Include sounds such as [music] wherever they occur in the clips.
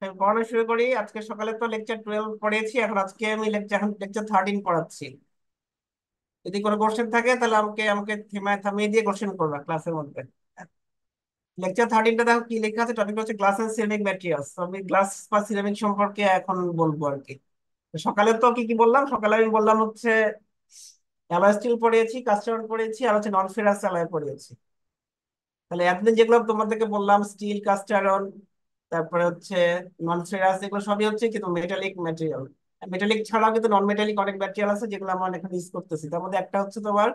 হ্যাঁ, পড়ানো শুরু করি আজকে সকালে তো লেকচার টুয়েলভ পড়েছি এখন আজকে আমি লেকচার লেকচার থার্টিন পড়াচ্ছি যদি কোনো কোশ্চেন থাকে তাহলে আমাকে আমাকে থেমায় থামিয়ে দিয়ে কোশ্চেন করবা ক্লাসের মধ্যে লেকচার থার্টিনটা দেখো কি লেখা আছে টপিক হচ্ছে গ্লাস এন্ড সিরামিক ম্যাটেরিয়ালস আমি গ্লাস বা সিরামিক সম্পর্কে এখন বলবো আর কি সকালে তো কি কি বললাম সকালে আমি বললাম হচ্ছে অ্যালয় স্টিল পড়িয়েছি কাস্টার্ড পড়িয়েছি আর হচ্ছে নন ফেরাস অ্যালয় পড়িয়েছি তাহলে এতদিন যেগুলো তোমাদেরকে বললাম স্টিল কাস্টারন তারপরে হচ্ছে নন ফেরাস এগুলো সবই হচ্ছে কিন্তু মেটালিক ম্যাটেরিয়াল মেটালিক ছাড়াও কিন্তু নন মেটালিক অনেক ম্যাটেরিয়াল আছে যেগুলো আমরা এখন ইউজ করতেছি তার মধ্যে একটা হচ্ছে তোমার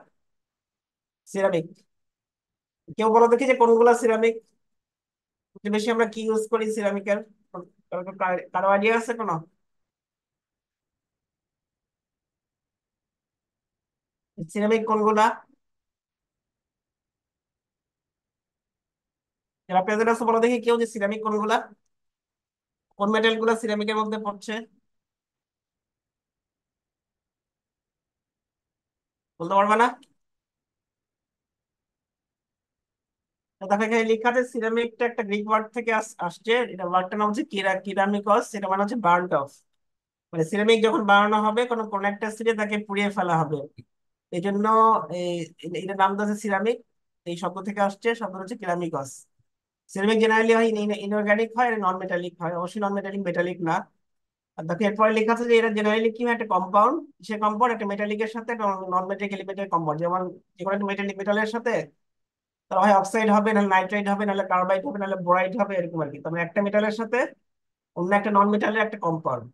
সিরামিক কেউ বলো দেখি যে কোনগুলা সিরামিক বেশি আমরা কি ইউজ করি সিরামিকের কারো আইডিয়া আছে কোনো সিরামিক কোনগুলা প্রেজেন্ট আছে বলো দেখি কেউ যে সিরামিক কোনগুলা কোন মেটেরিয়াল গুলা সিরামিকের মধ্যে পড়ছে বলতে পারবে না সিরামিকটা একটা গ্রিক ওয়ার্ড থেকে আসছে এটা ওয়ার্ডটার নাম হচ্ছে কিরামিকস এটা মানে হচ্ছে বার্ন মানে সিরামিক যখন বানানো হবে কোনো কোনো একটা তাকে পুড়িয়ে ফেলা হবে এই জন্য এটার নাম আছে সিরামিক এই শব্দ থেকে আসছে শব্দ হচ্ছে কিরামিকস সেরামিক জেনারেলি হয় ইনঅর্গানিক হয় আর নন মেটালিক হয় অবশ্যই নন মেটালিক মেটালিক না আর দেখো এরপরে লেখা আছে যে এটা জেনারেলি কি হয় একটা কম্পাউন্ড সে কম্পাউন্ড একটা মেটালিকের সাথে নন মেটালিক এলিমেন্টের কম্পাউন্ড যেমন যে কোনো একটা মেটালিক মেটালের সাথে তারা হয় অক্সাইড হবে নাহলে নাইট্রাইড হবে নাহলে কার্বাইড হবে নাহলে বোরাইড হবে এরকম আর কি তবে মানে একটা মেটালের সাথে অন্য একটা নন মেটালের একটা কম্পাউন্ড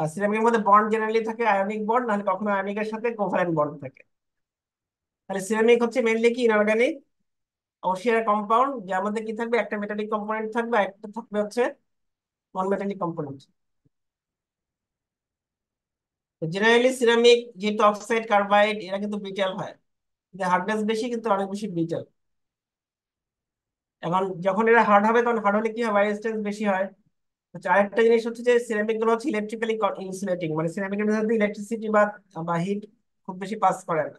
আর সিরামিকের মধ্যে বন্ড জেনারেলি থাকে আয়নিক বন্ড নাহলে কখনো আয়নিকের সাথে কোভ্যালেন্ট বন্ড থাকে তাহলে সিরামিক হচ্ছে মেনলি কি ইনঅর্গানিক অসিয়ার কম্পাউন্ড যে আমাদের কি থাকবে একটা মেটালিক কম্পোনেন্ট থাকবে একটা থাকবে হচ্ছে non metallic component generally ceramic যেহেতু অক্সাইড কার্বাইড এরা কিন্তু ব্রিটাল হয় হার্ডনেস বেশি কিন্তু অনেক বেশি ব্রিটাল এখন যখন এরা হার্ড হবে তখন হার্ড হলে কি হয় রেজিস্ট্যান্স বেশি হয় আচ্ছা, আরেকটা জিনিস হচ্ছে যে সিরামিক গুলো হচ্ছে ইলেকট্রিক্যালি ইনসুলেটিং মানে সিরামিক ইলেকট্রিসিটি বা বা হিট খুব বেশি পাস করে না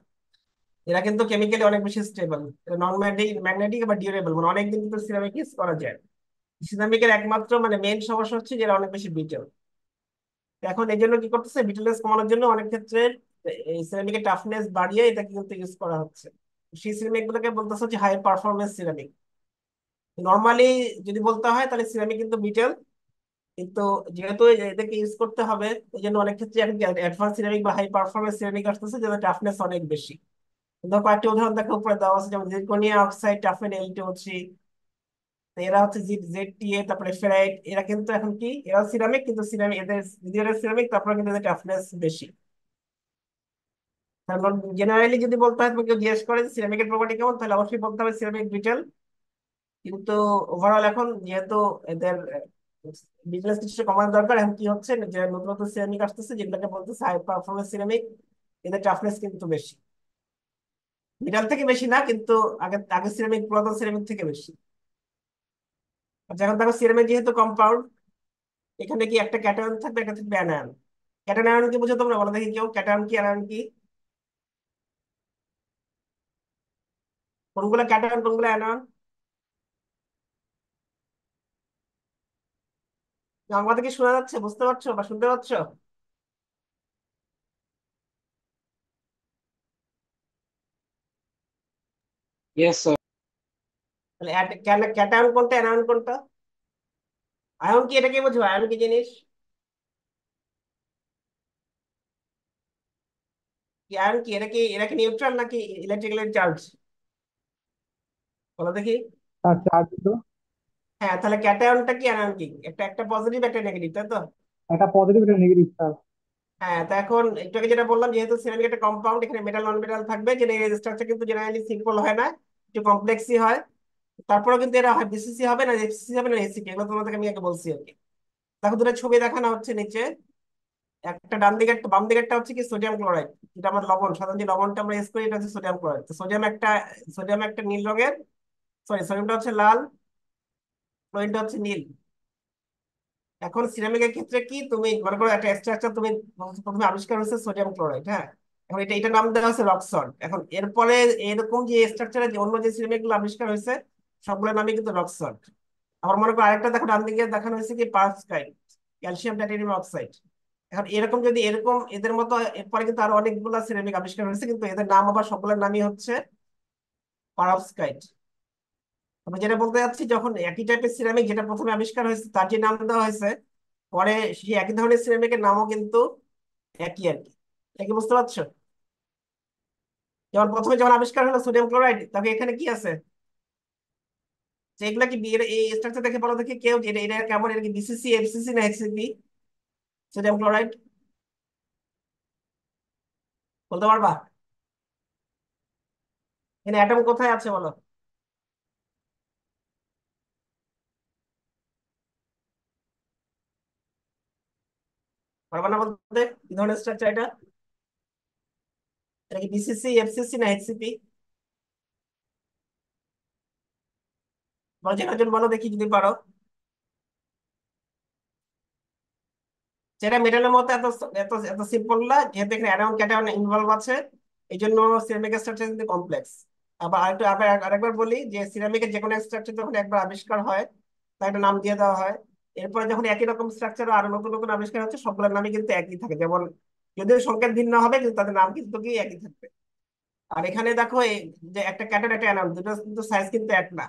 এরা কিন্তু কেমিক্যালি অনেক বেশি স্টেবল নন ম্যাগনেটিক ম্যাগনেটিক বা ডিউরেবল মানে অনেকদিন কিন্তু সিরামিক ইউজ করা যায় সিরামিকের একমাত্র মানে মেন সমস্যা হচ্ছে যে এরা অনেক বেশি বিটেল এখন এই জন্য কি করতেছে বিটেলনেস কমানোর জন্য অনেক ক্ষেত্রে এই সিরামিকের টাফনেস বাড়িয়ে এটাকে কিন্তু ইউজ করা হচ্ছে সেই সিরামিক গুলোকে বলতেছে হচ্ছে হাই পারফরমেন্স সিরামিক নর্মালি যদি বলতে হয় তাহলে সিরামিক কিন্তু বিটেল কিন্তু যেহেতু এদেরকে ইউজ করতে হবে এই জন্য অনেক ক্ষেত্রে এখন অ্যাডভান্স সিরামিক বা হাই পারফরমেন্স সিরামিক আসতেছে যাদের টাফনেস অনেক বেশি ধর কয়েকটি উদাহরণ দেখো উপরে দেওয়া আছে যেমন zirconium oxide toughen L two three এরা হচ্ছে জেড টি এ তারপরে ফেরাইট এরা কিন্তু এখন কি এরা সিরামিক কিন্তু সিরামিক এদের যদি এরা সিরামিক তারপরে কিন্তু এদের টাফনেস বেশি তারপর জেনারেলি মানে যদি বলতে হয় তোমাকে জিজ্ঞেস করে যে সিরামিকের প্রপার্টি কেমন তাহলে অবশ্যই বলতে হবে সিরামিক ব্রিটেল কিন্তু ওভারঅল এখন যেহেতু এদের বিজনেস কিছু কমানোর দরকার এখন কি হচ্ছে যে নতুন নতুন সিরামিক আসতেছে যেগুলোকে বলতেছে হাই পারফরমেন্স সিরামিক এদের টাফনেস কিন্তু বেশি মিডাল থেকে বেশি না কিন্তু আগে আগে সিরামিক পুরাতন সিরামিক থেকে বেশি এখন দেখো সিরামিক যেহেতু কম্পাউন্ড এখানে কি একটা ক্যাটায়ন থাকবে একটা থাকবে অ্যানায়ন ক্যাটায়ন কি বুঝো তোমরা বলো দেখি কেউ ক্যাটায়ন কি অ্যানায়ন কি কোনগুলো ক্যাটায়ন কোনগুলো অ্যানায়ন আমাদেরকে কি শোনা যাচ্ছে বুঝতে পারছো বা শুনতে পাচ্ছো ఎస్ సార్ ক্যাটায়ন কোনটা অ্যানাউন কোনটা আয়ন কি এটাকে বোঝো আয়ন কি জিনিস আয়ন কি এটা কি এটা কি নিউট্রাল নাকি ইলেকট্রিক্যাল চার্জ বলো দেখি চার্জ হ্যাঁ, তো হ্যাঁ তাহলে ক্যাটায়নটা কি অ্যানায়ন কি একটা একটা পজিটিভ একটা নেগেটিভ তাই তো একটা পজিটিভ একটা নেগেটিভ স্যার হ্যাঁ তো এখন একটু আগে যেটা বললাম যেহেতু সিরামিক একটা কম্পাউন্ড এখানে মেটাল নন মেটাল থাকবে যে রেজিস্ট্রাকচার কিন্তু জেনারেলি সিম্পল হয় না একটু কমপ্লেক্সই হয় তারপরে কিন্তু এরা হয় বিসিসি হবে না এফসিসি হবে না এসিকে এগুলো তোমাদেরকে আমি আগে বলছি আর কি দেখো দুটো ছবি দেখানো হচ্ছে নিচে একটা ডান দিকে একটা বাম দিকে একটা হচ্ছে কি সোডিয়াম ক্লোরাইড যেটা আমার লবণ যে লবণটা আমরা ইউজ করি এটা হচ্ছে সোডিয়াম ক্লোরাইড তো সোডিয়াম একটা সোডিয়াম একটা নীল রঙের সরি সোডিয়ামটা হচ্ছে লাল ক্লোরিনটা হচ্ছে নীল এখন সিরামিকের ক্ষেত্রে কি তুমি মনে করো একটা স্ট্রাকচার তুমি প্রথমে আবিষ্কার হয়েছে সোডিয়াম ক্লোরাইড হ্যাঁ এখন এটা এটা নাম দেওয়া হচ্ছে রক সল্ট এখন এরপরে এরকম যে স্ট্রাকচারে যে অন্য যে সিরামিক গুলো আবিষ্কার হয়েছে সবগুলোর নামই কিন্তু রক সল্ট আবার মনে করো আরেকটা দেখো ডান দিকে দেখানো হয়েছে কি পার্সকাইট ক্যালসিয়াম টাইটানিয়াম অক্সাইড এখন এরকম যদি এরকম এদের মতো এরপরে কিন্তু আরো অনেকগুলো সিরামিক আবিষ্কার হয়েছে কিন্তু এদের নাম আবার সবগুলোর নামই হচ্ছে পারপসকাইট আমি যেটা বলতে যাচ্ছি যখন একই টাইপের সিরামিক যেটা প্রথমে আবিষ্কার হয়েছে তার যে নাম দেওয়া হয়েছে পরে সেই একই ধরনের সিরামিকের নামও কিন্তু একই আর কি এটা বুঝতে পারছো যেমন প্রথমে যেমন আবিষ্কার হলো সোডিয়াম ক্লোরাইড তখন এখানে কি আছে এগুলা কি এই স্ট্রাকচার দেখে বলো দেখে কেউ এটা কেমন এটা কি বিসিসি এফসিসি না সোডিয়াম ক্লোরাইড বলতে পারবা এখানে অ্যাটম কোথায় আছে বলো পারবা না বলতে কি ধরনের স্ট্রাকচার এটা এটা কি বিসিসি এফসিসি না এসিপি বজের ওজন বলো দেখি যদি পারো সেটা মেডেলের মতো এত এত এত সিম্পল না যেহেতু এখানে অ্যারাউন্ড ক্যাটায়ন ইনভলভ আছে এই জন্য সিরামিক স্ট্রাকচার কিন্তু কমপ্লেক্স আবার আরেকটু আবার আরেকবার বলি যে সিরামিকের যে কোনো স্ট্রাকচার যখন একবার আবিষ্কার হয় তার একটা নাম দিয়ে দেওয়া হয় এরপরে যখন একই রকম স্ট্রাকচার আরো নতুন নতুন আবিষ্কার হচ্ছে সবগুলোর নামে কিন্তু একই থাকে যেমন যদিও সংকেত ভিন্ন হবে কিন্তু তাদের নাম কিন্তু একই থাকবে আর এখানে দেখো যে একটা ক্যাটার একটা অ্যানাম দুটো কিন্তু সাইজ কিন্তু এক না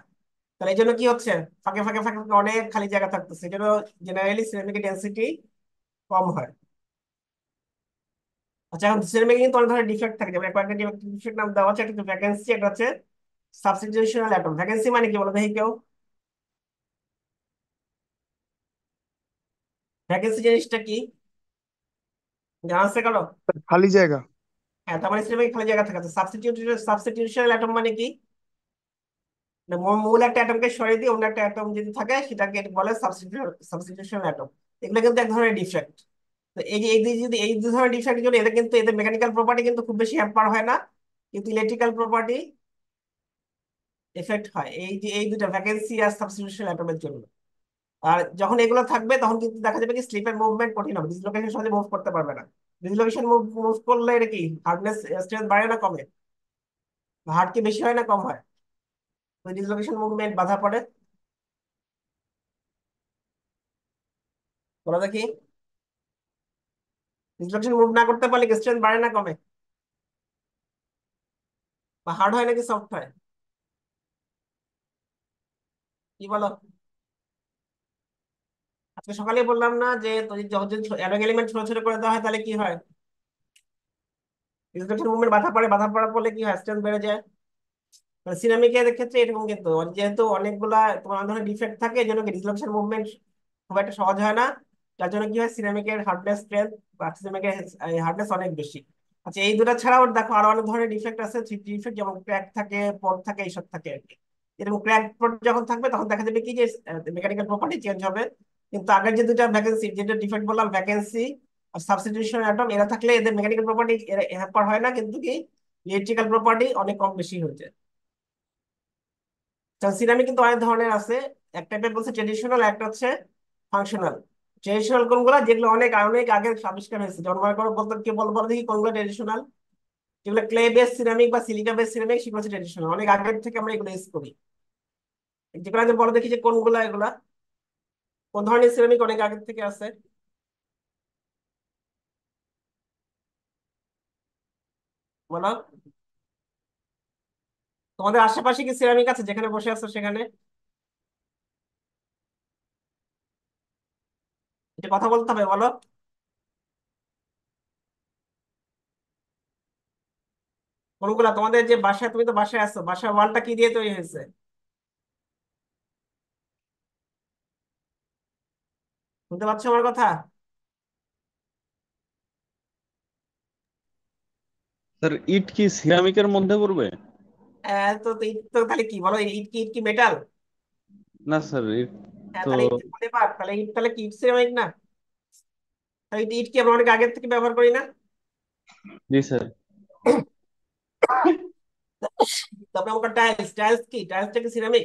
তাহলে এই জন্য কি হচ্ছে ফাঁকে ফাঁকে ফাঁকে অনেক খালি জায়গা থাকতেছে এই জন্য জেনারেলি সিরামিকের ডেন্সিটি কম হয় আচ্ছা এখন সিরামিকে কিন্তু অনেক ধরনের ডিফেক্ট থাকে যেমন একটা ডিফেক্ট নাম দেওয়া আছে একটা ভ্যাকেন্সি একটা হচ্ছে সাবস্টিটিউশনাল অ্যাটম ভ্যাকেন্সি মানে কি বলো দেখি কেউ ভ্যাকেন্সি জিনিসটা কি জানা থেকে কারো খালি জায়গা হ্যাঁ তার মানে সিস্টেমে খালি জায়গা থাকা সাবস্টিটিউশন সাবস্টিটিউশনাল অ্যাটম মানে কি মূল একটা অ্যাটমকে সরিয়ে দিয়ে অন্য একটা অ্যাটম যদি থাকে সেটাকে বলে সাবস্টিটিউশন অ্যাটম এগুলো কিন্তু এক ধরনের ডিফেক্ট তো এই যে এই যদি এই দু ধরনের ডিফেক্টের জন্য এদের কিন্তু এদের মেকানিক্যাল প্রপার্টি কিন্তু খুব বেশি হ্যাম্পার হয় না কিন্তু ইলেকট্রিক্যাল প্রপার্টি এফেক্ট হয় এই যে এই দুটা ভ্যাকেন্সি আর সাবস্টিটিউশন অ্যাটমের জন্য আর যখন এগুলো থাকবে তখন কিন্তু দেখা যাবে কি স্লিপের মুভমেন্ট কঠিন হবে ডিসলোকেশন সহজে মুভ করতে পারবে না ডিসলোকেশন মুভ মুভ করলে এটা কি হার্ডনেস স্ট্রেস বাড়ে না কমে হার্ট কি বেশি হয় না কম হয় ডিসলোকেশন মুভমেন্ট বাধা পড়ে বলো দেখি ডিসলোকেশন মুভ না করতে পারলে স্ট্রেস বাড়ে না কমে হার্ড হয় নাকি সফট হয় কি বলো সকালে বললাম না যে যখন অ্যানোয়িং এলিমেন্ট ছোট ছোট করে দেওয়া হয় তাহলে কি হয় ইলেকট্রন মুভমেন্ট বাধা পড়ে বাধা পড়ার ফলে কি হয় স্ট্রেন্থ বেড়ে যায় সিনামিকের মানে ক্ষেত্রে এরকম কিন্তু যেহেতু অনেকগুলা তোমার ধরনের ডিফেক্ট থাকে এই জন্য ডিসলপশন মুভমেন্ট খুব একটা সহজ হয় না তার জন্য কি হয় সিনামিকের হার্ডনেস স্ট্রেন্থ বা সিনামিকের হার্ডনেস অনেক বেশি আচ্ছা এই দুটা ছাড়াও দেখো আরো অনেক ধরনের ডিফেক্ট আছে ডিফেক্ট যেমন ক্র্যাক থাকে পড থাকে এইসব থাকে আর কি এরকম ক্র্যাক যখন থাকবে তখন দেখা যাবে কি যে মেকানিক্যাল প্রপার্টি চেঞ্জ হবে কিন্তু আগের যে দুটা ভ্যাকেন্সি যেটা ডিফেক্ট বললাম ভ্যাকেন্সি আর সাবস্টিটিউশন অ্যাটম এরা থাকলে এদের মেকানিক্যাল প্রপার্টি হ্যাপার হয় না কিন্তু কি ইলেকট্রিক্যাল প্রপার্টি অনেক কম বেশি হয়ে যায় সিরামিক কিন্তু অনেক ধরনের আছে এক টাইপের বলছে ট্রেডিশনাল একটা হচ্ছে ফাংশনাল ট্রেডিশনাল কোনগুলা যেগুলো অনেক অনেক আগে আবিষ্কার হয়েছে জনগণ করো বলতো কি বলবো দেখি কোনগুলো ট্রেডিশনাল যেগুলো ক্লে বেস সিরামিক বা সিলিকা বেস সিরামিক সেগুলো হচ্ছে ট্রেডিশনাল অনেক আগের থেকে আমরা এগুলো ইউজ করি যেগুলো বলো দেখি যে কোনগুলো এগুলা কোন ধরনের সিরামিক অনেক আগের থেকে আছে বলো তোমাদের আশেপাশে কি সিরামিক আছে যেখানে বসে আছো সেখানে এটা কথা বলতে হবে বলো কোনগুলা তোমাদের যে বাসায় তুমি তো বাসায় আছো বাসায় ওয়ালটা কি দিয়ে তৈরি হয়েছে শুনতে পাচ্ছো আমার কথা স্যার ইট কি সিরামিকের মধ্যে পড়বে হ্যাঁ, তো ইট তো তাহলে কি বলো ইট কি ইট কি মেটাল না স্যার ইট হ্যাঁ, তো তাহলে ইট তাহলে কি ইট সিরামিক না তাহলে ইট কি আমরা অনেক আগের থেকে ব্যবহার করি না জি স্যার তারপরে আমার টাইলস টাইলস কি টাইলসটা কি ceramic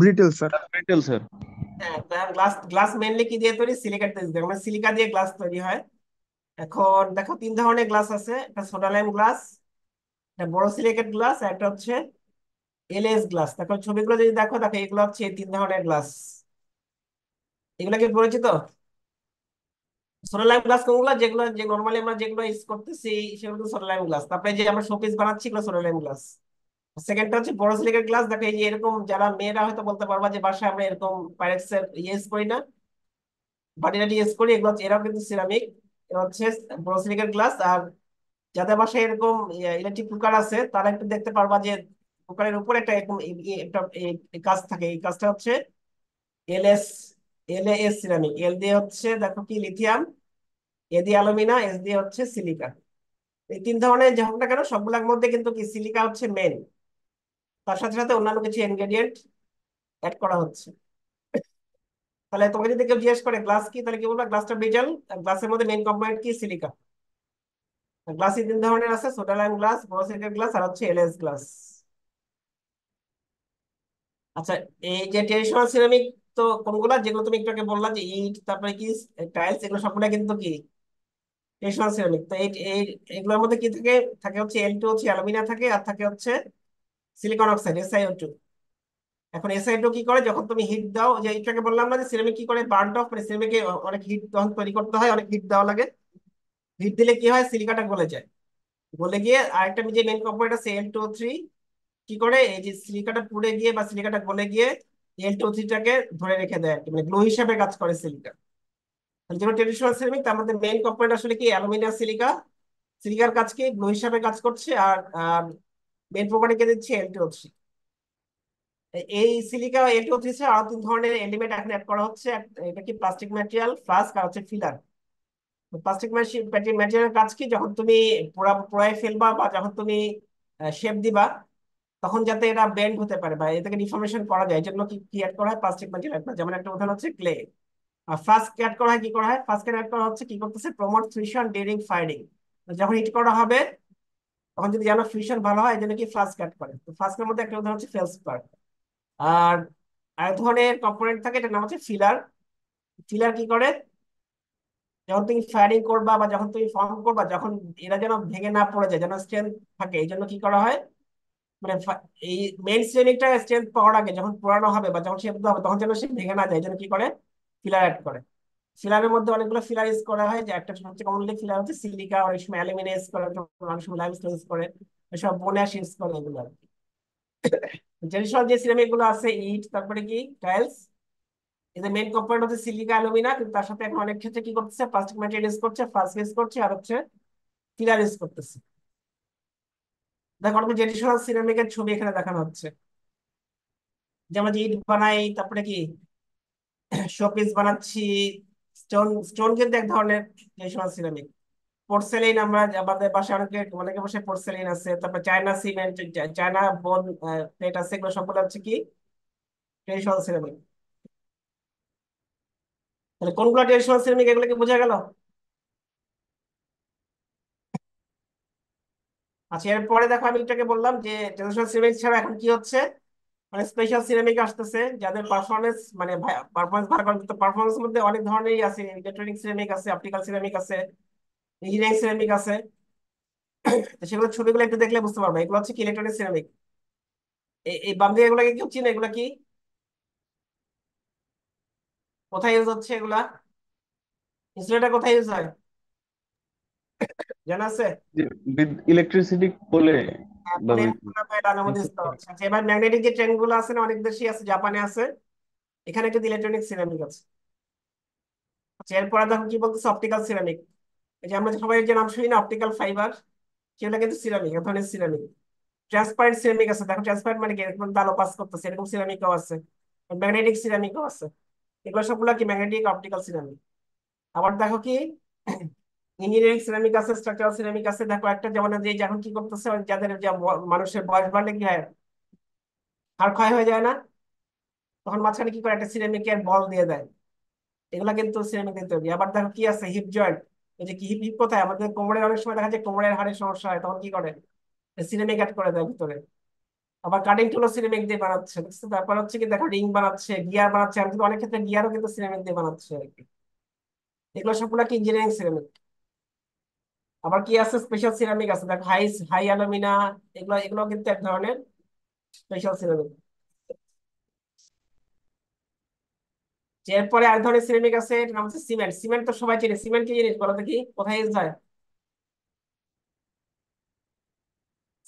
brittle sir brittle sir হ্যাঁ গ্লাস গ্লাস মেইনলি কি দিয়ে তৈরি সিলিকা দিয়ে মানে সিলিকা দিয়ে গ্লাস তৈরি হয় এখন দেখো তিন ধরনের গ্লাস আছে একটা সোডা গ্লাস একটা বড় সিলিকেট গ্লাস একটা হচ্ছে এলএস গ্লাস দেখো ছবিগুলো যদি দেখো দেখো এগুলো হচ্ছে তিন ধরনের গ্লাস এগুলো কি পরিচিত সোডা লাইম গ্লাস কোনগুলো যেগুলো যে নর্মালি আমরা যেগুলো ইউজ করতেছি সেগুলো সোডা লাইম গ্লাস তারপরে যে আমরা শোকেস বানাচ্ছি এগুলো সোডা গ্লাস সেকেন্ডটা হচ্ছে পড়াশোনার ক্লাস দেখো এই এরকম যারা মেয়েরা হয়তো বলতে পারবা যে বাসায় আমরা এরকম পাইরেক্সের ইউজ ইয়ে করি না বাটিটাটি ইউজ করি এগুলো হচ্ছে এরাও কিন্তু সিরামিক এরা হচ্ছে পড়াশোনার গ্লাস আর যাদের বাসায় এরকম ইলেকট্রিক ইয়ে কুকার আছে তারা একটু দেখতে পারবা যে কুকারের উপরে একটা এরকম একটা কাজ থাকে এই কাজটা হচ্ছে L S LS S ceramic L দিয়ে হচ্ছে দেখো কি লিথিয়াম এ দিয়ে অ্যালুমিনা এস দিয়ে হচ্ছে সিলিকা এই তিন ধরনের যখন না কেন সবগুলোর মধ্যে কিন্তু কি সিলিকা হচ্ছে মেন তার সাথে সাথে অন্যান্য কিছু ইনগ্রেডিয়েন্ট অ্যাড করা হচ্ছে তাহলে তোমাকে যদি কেউ জিজ্ঞেস করে গ্লাস কি তাহলে কি বলবো গ্লাসটা মেটাল গ্লাসের মধ্যে মেইন কম্পোনেন্ট কি সিলিকা গ্লাসই তিন ধরনের আছে soda lime glass borosilicate glass আর হচ্ছে এলএস গ্লাস আচ্ছা এই যে ট্রেডিশনাল সিরামিক তো কোনগুলা যেগুলো তুমি একটু আগে বললা যে ইট তারপরে কি টাইলস এগুলো সবগুলো কিন্তু কি ট্রেডিশনাল সিরামিক তো এই এগুলোর মধ্যে কি থাকে থাকে হচ্ছে এল টু হচ্ছে অ্যালুমিনা থাকে আর থাকে হচ্ছে সিলিকন অক্সাইড এসআইও টু এখন এসআই টু কি করে যখন তুমি হিট দাও যে এইটাকে বললাম না যে সিরামিক কি করে বার্ন অফ মানে সিরামিকে অনেক হিট যখন তৈরি করতে হয় অনেক হিট দেওয়া লাগে হিট দিলে কি হয় সিলিকাটা গলে যায় গলে গিয়ে আরেকটা যে মেন কম্পোনেন্ট আছে এল টু থ্রি কি করে এই যে সিলিকাটা পুড়ে গিয়ে বা সিলিকাটা গলে গিয়ে এল টু থ্রিটাকে ধরে রেখে দেয় আর কি মানে গ্লো হিসাবে কাজ করে সিলিকা যেমন ট্রেডিশনাল সিরামিক তার মধ্যে মেন কম্পোনেন্ট আসলে কি অ্যালুমিনিয়াম সিলিকা সিলিকার কাজকে গ্লো হিসাবে কাজ করছে আর মেন প্রপার্টিকে দিচ্ছি এল টু থ্রি এই সিলিকা এল টু থ্রি আরো তিন ধরনের এলিমেন্ট এখন অ্যাড করা হচ্ছে এটা কি প্লাস্টিক ম্যাটেরিয়াল ফ্লাস্ক আর হচ্ছে ফিলার প্লাস্টিক ম্যাটেরিয়াল কাজ কি যখন তুমি পোড়া পোড়ায় ফেলবা বা যখন তুমি শেপ দিবা তখন যাতে এটা বেন্ড হতে পারে বা এটাকে ডিফর্মেশন করা যায় এই জন্য কি কি অ্যাড করা হয় প্লাস্টিক ম্যাটেরিয়াল যেমন একটা উদাহরণ হচ্ছে ক্লে আর ফার্স্ট অ্যাড করা হয় কি করা হয় ফার্স্ট অ্যাড করা হচ্ছে কি করতেছে প্রমোট থ্রিশন ডিউরিং ফাইডিং যখন হিট করা হবে তখন যদি জানো ফিউশন ভালো হয় এজন্য কি ফার্স্ট কাট করে তো ফার্স্ট কাটের মধ্যে একটা উদাহরণ হচ্ছে ফেলসপার আর আর ধরনের কম্পোনেন্ট থাকে এটার নাম হচ্ছে ফিলার ফিলার কি করে যখন তুমি ফায়ারিং করবা বা যখন তুমি ফর্ম করবা যখন এরা যেন ভেঙে না পড়ে যায় যেন স্ট্রেংথ থাকে এই জন্য কি করা হয় মানে এই মেন শ্রেণীটা স্ট্রেংথ পাওয়ার আগে যখন পুরানো হবে বা যখন সে হবে তখন যেন সে ভেঙে না যায় এই জন্য কি করে ফিলার অ্যাড করে ফিলারের মধ্যে অনেকগুলো ফিলার ইউজ করা হয় যে একটা সবচেয়ে কমনলি ফিলার হচ্ছে সিলিকা অনেক সময় অ্যালুমিনিয়াম ইউজ করে অনেক সময় ইউজ করে সব বোনাস ইউজ করে এগুলো আর কি ট্রেডিশনাল যে সিরামিক গুলো আছে ইট তারপরে কি টাইলস এদের মেইন কম্পোনেন্ট হচ্ছে সিলিকা অ্যালুমিনা কিন্তু তার সাথে এখন অনেক ক্ষেত্রে কি করতেছে প্লাস্টিক ম্যাটেরিয়াল ইউজ করছে ফার্স্ট ইউজ করছে আর হচ্ছে ফিলার ইউজ করতেছে দেখো আমি ট্রেডিশনাল সিরামিকের ছবি এখানে দেখানো হচ্ছে যেমন যে ইট বানাই তারপরে কি শোপিস বানাচ্ছি স্টোন স্টোন কিন্তু এক ধরনের ট্রেডিশনাল সিরামিক পোর্সেলিন আমরা আমাদের বাসায় অনেকে অনেকে বসে পোর্সেলিন আছে তারপর china cement china bone plate আছে এগুলো সবগুলো হচ্ছে কি ট্রেডিশনাল সিরামিক তাহলে কোনগুলো ট্রেডিশনাল সিরামিক এগুলো কি বোঝা গেল আচ্ছা এরপরে দেখো আমি এটাকে বললাম যে ট্রেডিশনাল সিরামিক ছাড়া এখন কি হচ্ছে মানে স্পেশাল সিনেমিক আসতেছে যাদের পারফরমেন্স মানে পারফরমেন্স ভালো করার তো পারফরমেন্স মধ্যে অনেক ধরনেরই আছে ইলেকট্রনিক সিনেমিক আছে অপটিক্যাল সিনেমিক আছে ইঞ্জিনিয়ারিং সিনেমিক আছে সেগুলো ছবিগুলো একটু দেখলে বুঝতে পারবে এগুলো হচ্ছে কি ইলেকট্রনিক সিনেমিক এই বাম দিকে কি কেউ চিনে এগুলা কি কোথায় ইউজ হচ্ছে এগুলা ইনসুলেটার কোথায় ইউজ হয় জানা আছে ইলেকট্রিসিটি হ্যাঁ, বলে আচ্ছা, এবার ম্যাগনেটিক যে ট্রেন গুলো আছে না অনেক দেশই আছে জাপানে আছে এখানে একটা ইলেকট্রনিক সিরামিক আছে আচ্ছা এরপরে দেখো কি বলতেছে অপটিক্যাল সিরামিক এই যে আমরা সবাই যে নাম শুনি না অপটিক্যাল ফাইবার সেগুলো কিন্তু সিরামিক এক ধরনের সিরামিক ট্রান্সপারেন্ট সিরামিক আছে দেখো ট্রান্সপারেন্ট মানে কি আলো পাস করতেছে এরকম সিরামিকও আছে ম্যাগনেটিক সিরামিকও আছে এগুলো সবগুলো কি ম্যাগনেটিক অপটিক্যাল সিরামিক আবার দেখো কি ইঞ্জিনিয়ারিং সিরামিক আছে স্ট্রাকচারাল সিরামিক আছে দেখো একটা যেমন যে এখন কি করতেছে যাদের মানুষের বয়স বাড়লে কি হয় হাড় ক্ষয় হয়ে যায় না তখন মাঝখানে কি করে একটা সিরামিকের বল দিয়ে দেয় এগুলা কিন্তু সিরামিক দিয়ে তৈরি আবার দেখো কি আছে হিপ জয়েন্ট ওই যে কি হিপ হিপ কোথায় আমাদের কোমরের অনেক সময় দেখা যায় কোমরের হাড়ের সমস্যা হয় তখন কি করে সিনেমিক অ্যাড করে দেয় ভিতরে আবার কাটিং টুলও সিনেমিক দিয়ে বানাচ্ছে তারপর হচ্ছে কি দেখো রিং বানাচ্ছে গিয়ার বানাচ্ছে আমি কিন্তু অনেক ক্ষেত্রে গিয়ারও কিন্তু সিনেমিক দিয়ে বানাচ্ছে আর কি এগুলো সবগুলো কি ইঞ্জিনিয়ারিং সিনেমিক আবার কি আছে স্পেশাল সিরামিক আছে দেখো হাই হাই অ্যালুমিনা এগুলো এগুলো কিন্তু এক ধরনের স্পেশাল সিরামিক এরপরে আর ধরনের সিরামিক আছে এটার নাম হচ্ছে সিমেন্ট সিমেন্ট তো সবাই চেনে সিমেন্ট কি জিনিস বলো দেখি কোথায় ইউজ হয়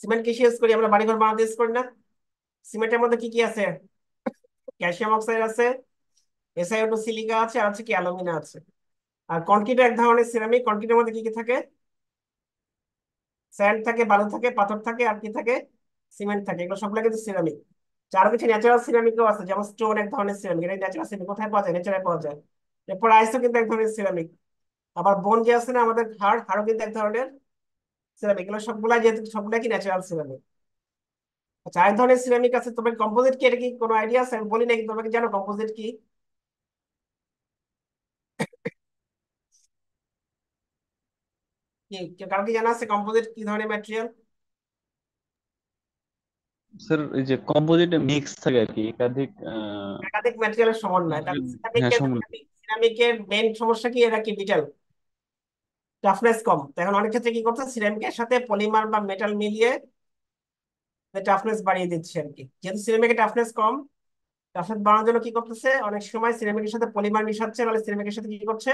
সিমেন্ট কিসে ইউজ করি আমরা বাড়িঘর বানাতে ইউজ করি না সিমেন্টের মধ্যে কি কি আছে ক্যালসিয়াম অক্সাইড আছে এসআইও টু সিলিকা আছে আর হচ্ছে কি অ্যালুমিনা আছে আর কনক্রিট এক ধরনের সিরামিক কনক্রিটের মধ্যে কি কি থাকে স্যান্ড থাকে বালু থাকে পাথর থাকে আর কি থাকে সিমেন্ট থাকে এগুলো সবগুলো কিন্তু সিরামিক চার কিছু ন্যাচারাল সিরামিকও আছে যেমন স্টোন এক ধরনের সিরামিক এটা ন্যাচারাল সিরামিক কোথায় পাওয়া যায় ন্যাচারাল পাওয়া যায় এরপর আইসও কিন্তু এক ধরনের সিরামিক আবার বোন যে আছে না আমাদের হাড় হাড়ও কিন্তু এক ধরনের সিরামিক এগুলো সবগুলা যেহেতু সবগুলা কি ন্যাচারাল সিরামিক আচ্ছা আরেক ধরনের সিরামিক আছে তোমার কম্পোজিট কি এটা কি কোনো আইডিয়া আছে আমি বলি নাকি তোমাকে জানো কম্পোজিট কি কি জানা আছে কি ধরনের টাফনেস হ্যাঁ, কম অনেক ক্ষেত্রে কি করছে সাথে পলিমার বা মেটাল মিলিয়ে টাফনেস বাড়িয়ে দিচ্ছে আর কি টাফনেস কম টাফনেস জন্য কি করতেছে অনেক সময় সিরামিকের সাথে পলিমার মিশাচ্ছে নাহলে সাথে কি করছে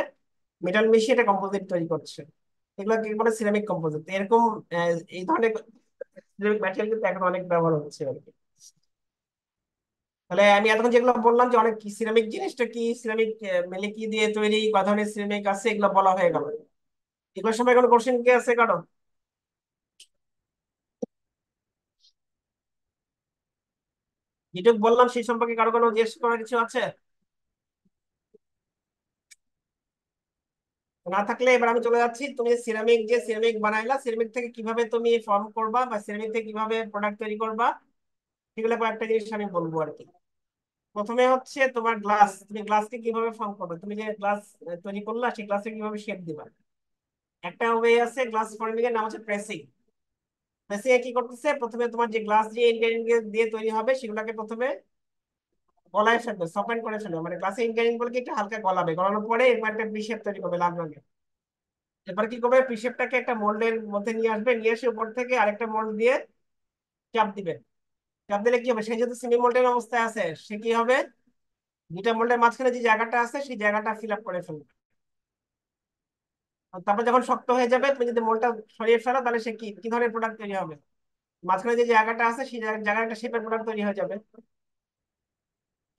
মেটাল মিশিয়ে এটা কম্পোজিট তৈরি করছে এগুলো কি বলে সিরামিক কম্পোজিট এরকম এই ধরনের সিরামিক ম্যাটেরিয়াল কিন্তু এখন অনেক ব্যবহার হচ্ছে আর কি তাহলে আমি এতক্ষণ যেগুলো বললাম যে অনেক সিরামিক জিনিসটা কি সিরামিক মেলে কি দিয়ে তৈরি বা ধরনের সিরামিক আছে এগুলো বলা হয়ে গেল এগুলোর সময় কোনো কোশ্চেন কি আছে কারো যেটুক বললাম সেই সম্পর্কে কারো কোনো জিজ্ঞেস করার কিছু আছে না থাকলে এবার আমি চলে যাচ্ছি তুমি সিরামিক যে সিরামিক বানাইলা সিরামিক থেকে কিভাবে তুমি ফর্ম করবা বা সিরামিক থেকে কিভাবে প্রোডাক্ট তৈরি করবা সেগুলো কয়েকটা জিনিস আমি বলবো আর কি প্রথমে হচ্ছে তোমার গ্লাস তুমি গ্লাসকে কিভাবে ফর্ম করবে তুমি যে গ্লাস তৈরি করলা সেই গ্লাসে কিভাবে শেপ দিবা একটা ওয়ে আছে গ্লাস ফর্মিং এর নাম হচ্ছে প্রেসিং প্রেসিং এ কি করতেছে প্রথমে তোমার যে গ্লাস যে ইনগ্রেডিয়েন্ট দিয়ে তৈরি হবে সেগুলোকে প্রথমে গলায় ফেলবে সপেন করে ফেলবে মানে ক্লাসে ইঞ্জিনিয়ারিং বলে একটু হালকা গলাবে গলানোর পরে এরপর একটা পিসেপ তৈরি করবে লাল রঙের এরপর কি করবে পিসেপটাকে একটা মোল্ডের মধ্যে নিয়ে আসবে নিয়ে এসে উপর থেকে আরেকটা মোল্ড দিয়ে চাপ দিবে চাপ দিলে কি হবে সে যেহেতু সেমি মোল্ডের অবস্থায় আছে সে কি হবে দুটা মোল্ডের মাঝখানে যে জায়গাটা আছে সেই জায়গাটা ফিল আপ করে ফেলবে তারপর যখন শক্ত হয়ে যাবে তুমি যদি মোলটা সরিয়ে ফেলো তাহলে সে কি কি ধরনের প্রোডাক্ট তৈরি হবে মাঝখানে যে জায়গাটা আছে সেই জায়গায় একটা শেপের প্রোডাক্ট তৈরি হয়ে যাবে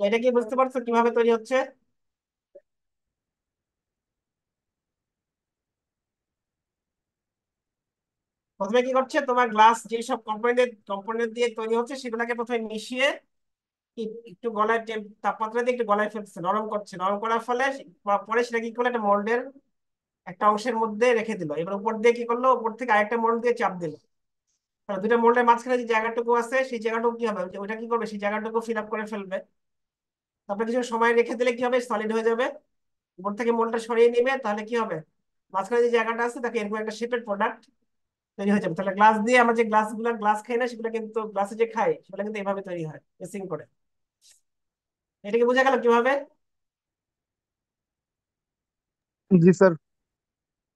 এটা কি বুঝতে পারছো কিভাবে তৈরি হচ্ছে প্রথমে কি করছে তোমার গ্লাস যেসব কম্পোনেন্ট কম্পোনেন্ট দিয়ে তৈরি হচ্ছে সেগুলোকে প্রথমে মিশিয়ে একটু গলায় তাপমাত্রা দিয়ে একটু গলায় ফেলছে নরম করছে নরম করার ফলে পরে সেটা কি করলো একটা মোল্ডের একটা অংশের মধ্যে রেখে দিল এবার উপর দিয়ে কি করলো উপর থেকে আরেকটা মোল্ড দিয়ে চাপ দিল দুটা মোল্ডের মাঝখানে যে জায়গাটুকু আছে সেই জায়গাটুকু কি হবে ওইটা কি করবে সেই জায়গাটুকু ফিল আপ করে ফেলবে তারপরে কিছু সময় রেখে দিলে কি হবে সলিড হয়ে যাবে উপর থেকে মোলটা সরিয়ে নেবে তাহলে কি হবে মাঝখানে যে জায়গাটা আছে তাকে এরকম একটা শেপের প্রোডাক্ট তৈরি হয়ে যাবে তাহলে গ্লাস দিয়ে আমরা যে গ্লাসগুলো গ্লাস খাই না সেগুলো কিন্তু গ্লাসে যে খাই সেগুলো কিন্তু এভাবে তৈরি হয় মেসিং করে এটাকে বোঝা গেল কিভাবে জি স্যার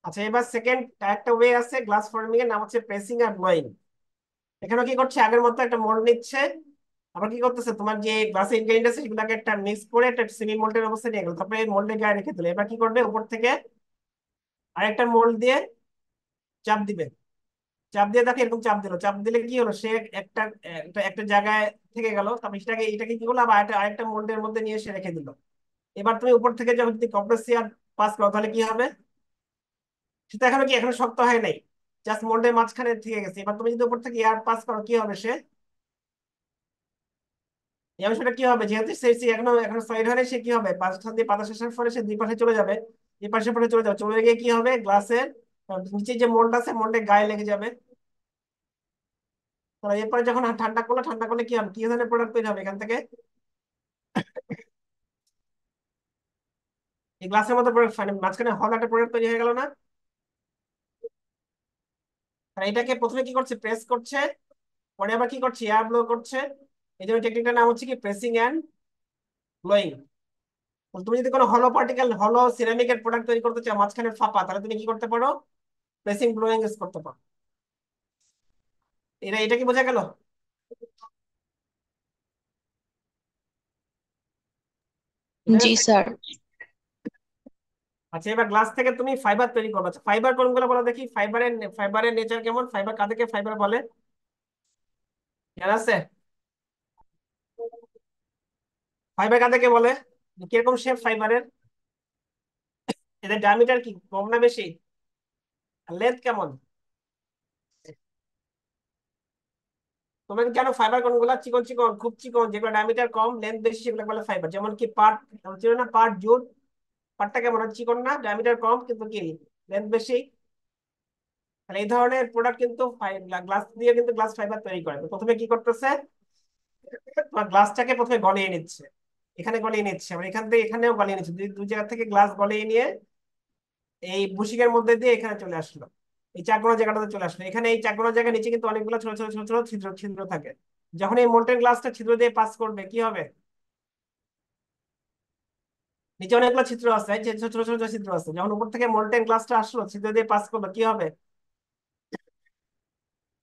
আচ্ছা এবার সেকেন্ড একটা ওয়ে আছে গ্লাস ফর্মিং এর নাম হচ্ছে প্রেসিং আর ব্লোয়িং এখানে কি করছে আগের মতো একটা মোল্ড নিচ্ছে আবার কি করতেছে তোমার যে গ্লাসের ইনগ্রেডিয়েন্ট আছে সেগুলোকে একটা মিক্স করে একটা সেমি মোল্ডের অবস্থায় নিয়ে গেল তারপরে মোল্ডে গায়ে রেখে দিল এবার কি করবে উপর থেকে আরেকটা মোল্ড দিয়ে চাপ দিবে চাপ দিয়ে দেখো এরকম চাপ দিল চাপ দিলে কি হলো সে একটা একটা জায়গায় থেকে গেল তারপর সেটাকে এটাকে কি করলো আবার আরেকটা আরেকটা মোল্ডের মধ্যে নিয়ে এসে রেখে দিল এবার তুমি উপর থেকে যখন যদি কম্প্রেসিয়ার পাস করো তাহলে কি হবে সেটা এখনো কি এখনো শক্ত হয় নাই জাস্ট মোল্ডের মাঝখানে থেকে গেছে এবার তুমি যদি উপর থেকে এয়ার পাস করো কি হবে সে এই অংশটা কি হবে যেহেতু হয় সে কি হবে পাঁচ দিয়ে পাতা শেষের সে দুই পাশে চলে যাবে পাশে পরে চলে যাবে চলে গিয়ে কি হবে গ্লাসের নিচে যে আছে গায়ে লেগে যাবে তাহলে এরপরে যখন ঠান্ডা ঠান্ডা করলে কি হবে কি ধরনের প্রোডাক্ট তৈরি হবে এখান থেকে এই গ্লাসের মতো প্রোডাক্ট মানে মাঝখানে হল একটা প্রোডাক্ট তৈরি হয়ে গেল না এটাকে প্রথমে কি করছে প্রেস করছে পরে আবার কি করছে এয়ার ব্লো করছে এই জন্য টেকনিকটার নাম হচ্ছে কি প্রেসিং অ্যান্ড ব্লোয়িং তুমি যদি কোনো হলো পার্টিকেল হলো সিরামিকের প্রোডাক্ট তৈরি করতে চাও মাঝখানে ফাঁপা তাহলে তুমি কি করতে পারো প্রেসিং ব্লোয়িং ইউজ করতে পারো এটা এটা কি বোঝা গেল জি স্যার আচ্ছা এবার গ্লাস থেকে তুমি ফাইবার তৈরি করবে আচ্ছা ফাইবার কোনগুলো বলো দেখি ফাইবারের ফাইবারের নেচার কেমন ফাইবার কাদেরকে ফাইবার বলে ঠিক আছে ফাইবার কাদেরকে বলে কিরকম শেপ ফাইবারের এদের ডায়ামিটার কি কম না বেশি লেন্থ কেমন তোমরা জানো ফাইবার গুলা চিকন চিকন খুব চিকন যেগুলো ডায়ামিটার কম লেন্থ বেশি সেগুলো বলে ফাইবার যেমন কি পাট ছিল না পাট জুট পাটটা কেমন চিকন না ডায়ামিটার কম কিন্তু কি লেন্থ বেশি তাহলে এই ধরনের প্রোডাক্ট কিন্তু গ্লাস দিয়ে কিন্তু গ্লাস ফাইবার তৈরি করে প্রথমে কি করতেছে গ্লাসটাকে প্রথমে গনিয়ে নিচ্ছে এখানে গলিয়ে নিচ্ছে আবার এখান থেকে এখানেও গলিয়ে নিচ্ছে দুই জায়গা থেকে গ্লাস গলিয়ে নিয়ে এই বুশিকের মধ্যে দিয়ে এখানে চলে আসলো এই চাকর জায়গাটাতে চলে আসলো এখানে এই চাকর জায়গার নিচে কিন্তু অনেকগুলো ছোট ছোট ছোট ছোট ছিদ্র ছিদ্র থাকে যখন এই মোল্টেন গ্লাসটা ছিদ্র দিয়ে পাস করবে কি হবে নিচে অনেকগুলো ছিদ্র আছে ছোট ছোট ছোট ছিদ্র আছে যখন উপর থেকে মোল্টেন গ্লাসটা আসলো ছিদ্র দিয়ে পাস করলো কি হবে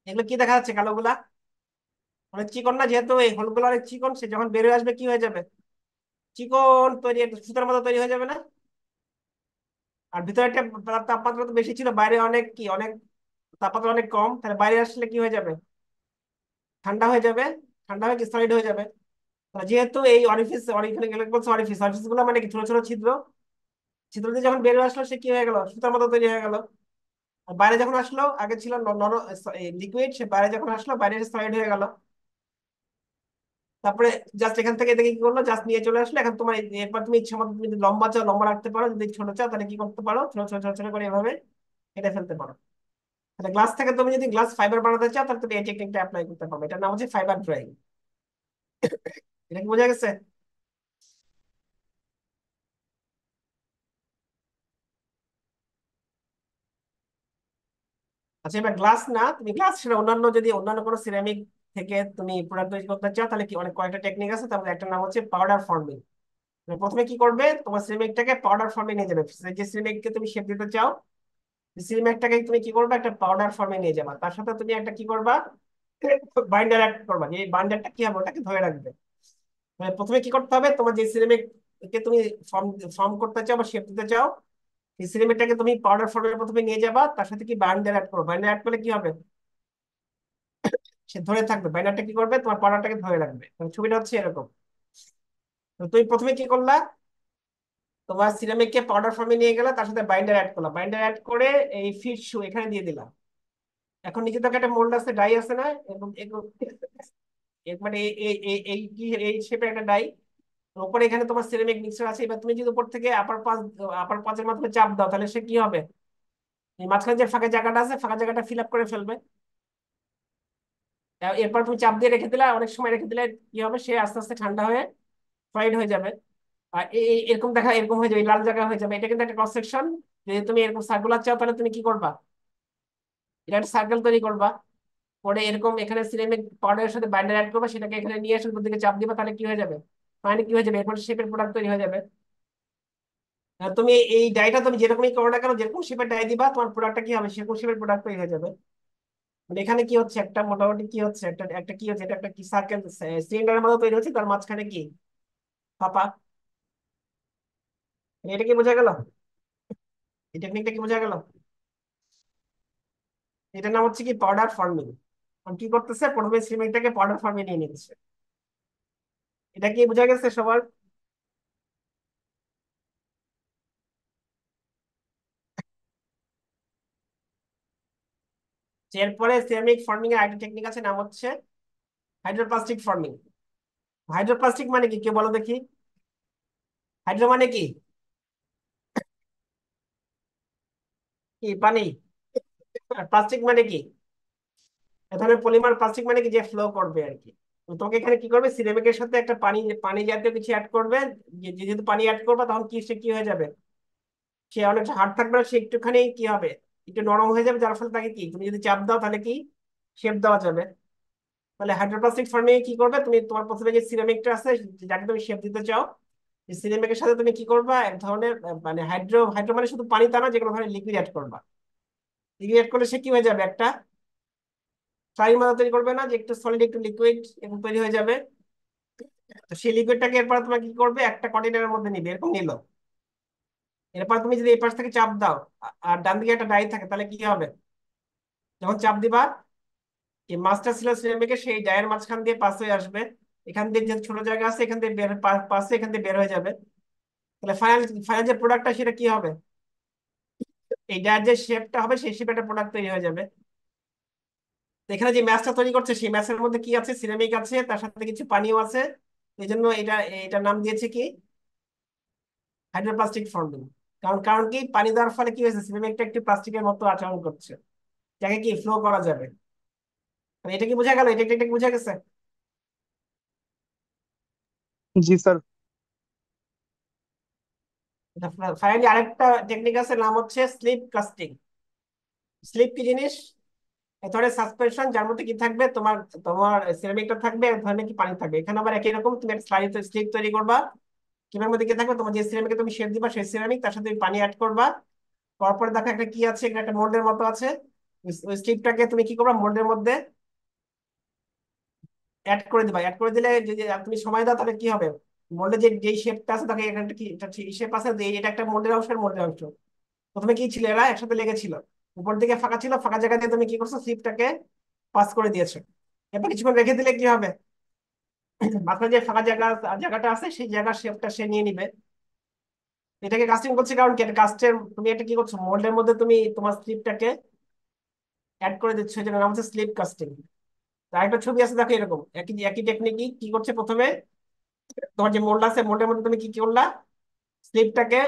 এগুলো কি দেখা যাচ্ছে কালোগুলা অনেক মানে চিকন না যেহেতু এই হলগুলো অনেক চিকন সে যখন বেরিয়ে আসবে কি হয়ে যাবে চিকন তৈরি একটা সুতার মতো তৈরি হয়ে যাবে না আর ভিতরে একটা তাপমাত্রা তো বেশি ছিল বাইরে অনেক কি অনেক তাপমাত্রা অনেক কম তাহলে বাইরে আসলে কি হয়ে যাবে ঠান্ডা হয়ে যাবে ঠান্ডা হয়ে সলিড হয়ে যাবে যেহেতু এই অরিফিস বলছে অরিফিস অরিফিস গুলো মানে কি ছোট ছোট ছিদ্র ছিদ্র দিয়ে যখন বেরিয়ে আসলো সে কি হয়ে গেল সুতার মতো তৈরি হয়ে গেল বাইরে যখন আসলো আগে ছিল লিকুইড সে বাইরে যখন আসলো বাইরে সলিড হয়ে গেল তারপরে জাস্ট এখান থেকে দেখে কি করলো জাস্ট নিয়ে চলে আসলে এখন তোমার এরপর তুমি ইচ্ছা মতো যদি লম্বা চাও লম্বা রাখতে পারো যদি ছোট চাও তাহলে কি করতে পারো ছোট ছোট ছোট ছোট করে এভাবে কেটে ফেলতে পারো তাহলে গ্লাস থেকে তুমি যদি গ্লাস ফাইবার বানাতে চাও তাহলে তুমি এই টেকনিকটা অ্যাপ্লাই করতে পারবে এটার নাম হচ্ছে ফাইবার ড্রয়িং এটা কি বোঝা গেছে আচ্ছা এবার গ্লাস না তুমি গ্লাস সেটা অন্যান্য যদি অন্যান্য কোনো সিরামিক থেকে তুমি প্রোডাক্ট তৈরি করতে চাও তাহলে কি অনেক কয়েকটা টেকনিক আছে তার একটা নাম হচ্ছে পাউডার ফর্মিং প্রথমে কি করবে তোমার সিরামিকটাকে পাউডার ফর্মে নিয়ে যাবে যে সিরামিককে তুমি শেপ দিতে চাও সিরামিকটাকে তুমি কি করবে একটা পাউডার ফর্মে নিয়ে যাবা তার সাথে তুমি একটা কি করবা বাইন্ডার অ্যাড করবা এই বাইন্ডারটা কি হবে ওটাকে ধরে রাখবে মানে প্রথমে কি করতে হবে তোমার যে সিরামিককে তুমি ফর্ম ফর্ম করতে চাও বা শেপ দিতে চাও এই সিরামিকটাকে তুমি পাউডার ফর্মে প্রথমে নিয়ে যাবা তার সাথে কি বাইন্ডার অ্যাড করো বাইন্ডার অ্যাড করলে কি হবে সে ধরে থাকবে ব্যানারটা কি করবে তোমার পড়াটাকে ধরে রাখবে ছবিটা হচ্ছে এরকম তুমি প্রথমে কি করলা তোমার সিরামিককে পাউডার ফর্মে নিয়ে গেলা তার সাথে বাইন্ডার অ্যাড করলাম বাইন্ডার অ্যাড করে এই ফিট শু এখানে দিয়ে দিলাম এখন নিচে তো একটা মোল্ড আছে ডাই আছে না এবং মানে এই কি এই শেপে একটা ডাই উপরে এখানে তোমার সিরামিক মিক্সার আছে এবার তুমি যদি উপর থেকে আপার পাঁচ আপার পাঁচের মাধ্যমে চাপ দাও তাহলে সে কি হবে এই মাঝখানে যে ফাঁকা জায়গাটা আছে ফাঁকা জায়গাটা ফিল আপ করে ফেলবে এরপর তুমি চাপ দিয়ে রেখে দিলে অনেক সময় রেখে দিলে কি হবে সে আস্তে আস্তে ঠান্ডা হয়ে ফ্রাইড হয়ে যাবে আর এরকম দেখা এরকম হয়ে যাবে লাল জায়গা হয়ে যাবে এটা কিন্তু একটা ক্রস সেকশন যদি তুমি এরকম সার্কুলার চাও তাহলে তুমি কি করবা এটা একটা সার্কেল তৈরি করবা পরে এরকম এখানে সিরামিক পাউডারের সাথে বাইন্ডার অ্যাড করবা সেটাকে এখানে নিয়ে এসে দিকে চাপ দিবা তাহলে কি হয়ে যাবে মানে কি হয়ে যাবে এরপর শেপের প্রোডাক্ট তৈরি হয়ে যাবে তুমি এই ডাইটা তুমি যেরকমই করো না কেন যেরকম শেপের ডাই দিবা তোমার প্রোডাক্টটা কি হবে সেরকম শেপের প্রোডাক্ট তৈরি হয়ে যাবে মানে এখানে কি হচ্ছে একটা মোটামুটি কি হচ্ছে একটা একটা কি হচ্ছে এটা একটা কি সার্কেল সিলিন্ডারের মতো তৈরি হচ্ছে তার মাঝখানে কি ফাঁপা এটা কি বোঝা গেল এই টেকনিকটা কি বোঝা গেল এটার নাম হচ্ছে কি পাউডার ফর্মিং কি করতেছে প্রথমে সিমেন্টটাকে পাউডার ফর্মে নিয়ে নিচ্ছে এটা কি বোঝা গেছে সবার এরপরে সিরামিক ফর্মিং এর আরেকটা টেকনিক আছে নাম হচ্ছে হাইড্রোপ্লাস্টিক ফর্মিং হাইড্রোপ্লাস্টিক মানে কি কে বলো দেখি হাইড্রো মানে কি পানি প্লাস্টিক মানে কি এখানে পলিমার প্লাস্টিক মানে কি যে ফ্লো করবে আর কি তোমাকে এখানে কি করবে সিরামিকের সাথে একটা পানি পানি জাতীয় কিছু অ্যাড করবে যেহেতু পানি অ্যাড করবে তখন কি সে কি হয়ে যাবে সে অনেকটা হার্ড থাকবে সে একটুখানি কি হবে একটু নরম হয়ে যাবে যার ফলে তাকে কি তুমি যদি চাপ দাও তাহলে কি শেপ দেওয়া যাবে তাহলে হাইড্রোপ্লাস্টিক ফার্মিং কি করবে তুমি তোমার প্রথমে যে সিরামিকটা আছে যাকে তুমি শেপ দিতে চাও সিনেমিকের সাথে তুমি কি করবা এক ধরনের মানে হাইড্রো হাইড্রো মানে শুধু পানি তা না যে কোনো ধরনের লিকুইড অ্যাড করবা লিকুইড অ্যাড করলে সে কি হয়ে যাবে একটা ফ্লাই মাদা তৈরি করবে না যে একটু সলিড একটু লিকুইড এবং তৈরি হয়ে যাবে তো সেই লিকুইডটাকে এরপর তোমার কি করবে একটা কন্টেনারের মধ্যে নিবে এরকম নিলো এরপর তুমি যদি এই পাশ থেকে চাপ দাও আর ডান দিকে একটা ডাই থাকে তাহলে কি হবে যখন চাপ দিবা এই মাছটা ছিল সিনেমিকে সেই ডায়ের মাঝখান দিয়ে পাশ হয়ে আসবে এখান দিয়ে যে ছোট জায়গা আছে এখান দিয়ে বের পাশে এখান দিয়ে বের হয়ে যাবে তাহলে ফাইনাল ফাইনাল যে প্রোডাক্টটা সেটা কি হবে এই ডায়ের যে শেপটা হবে সেই শেপে একটা প্রোডাক্ট তৈরি হয়ে যাবে এখানে যে ম্যাচটা তৈরি করছে সেই ম্যাচের মধ্যে কি আছে সিরামিক আছে তার সাথে কিছু পানিও আছে এই জন্য এটা এটার নাম দিয়েছে কি হাইড্রোপ্লাস্টিক ফর্মিং কারণ কারণ কি পানি দেওয়ার ফলে কি হয়েছে সিরামিকটা একটি প্লাস্টিকের মতো আচরণ করছে যাকে কি ফ্লো করা যাবে মানে এটা কি বোঝা গেল এটা একটা বোঝা গেছে জি স্যার ফাইনালি আরেকটা টেকনিক আছে নাম হচ্ছে স্লিপ কাস্টিং স্লিপ কি জিনিস ধরে সাসপেনশন যার মধ্যে কি থাকবে তোমার তোমার সিরামিকটা থাকবে ধরে কি পানি থাকবে এখানে আবার একই রকম তুমি একটা স্লাইড স্লিপ তৈরি করবা কিউবের মধ্যে কি থাকবে তোমার যে সিরামিক তুমি শেপ দিবা সেই সিরামিক তার সাথে তুমি পানি অ্যাড করবা তারপর দেখো একটা কি আছে একটা মোল্ডের মতো আছে ওই স্ট্রিপটাকে তুমি কি করবা মোল্ডের মধ্যে অ্যাড করে দিবা অ্যাড করে দিলে যদি তুমি সময় দাও তাহলে কি হবে মোল্ডে যে যেই শেপটা আছে দেখো এখানে কি শেপ আছে এটা একটা মোল্ডের অংশ মোল্ডের অংশ প্রথমে কি ছিল এরা একসাথে লেগেছিল উপর দিকে ফাঁকা ছিল ফাঁকা জায়গা দিয়ে তুমি কি করছো স্লিপটাকে পাস করে দিয়েছো এবার কিছুক্ষণ রেখে দিলে কি হবে মাঝখানে যে ফাঁকা জায়গা জায়গাটা আছে সেই জায়গার শেপটা সে নিয়ে নিবে এটাকে কাস্টিং বলছি কারণ কি কাস্টের তুমি এটা কি করছো মোল্ডের মধ্যে তুমি তোমার স্লিপটাকে অ্যাড করে দিচ্ছ এটার নাম হচ্ছে স্লিপ কাস্টিং একটা ছবি আছে দেখো এরকম একই একই টেকনিকই কি করছে প্রথমে তোমার যে মোল্ড আছে মোল্ডের মধ্যে তুমি কি করলা স্লিপটাকে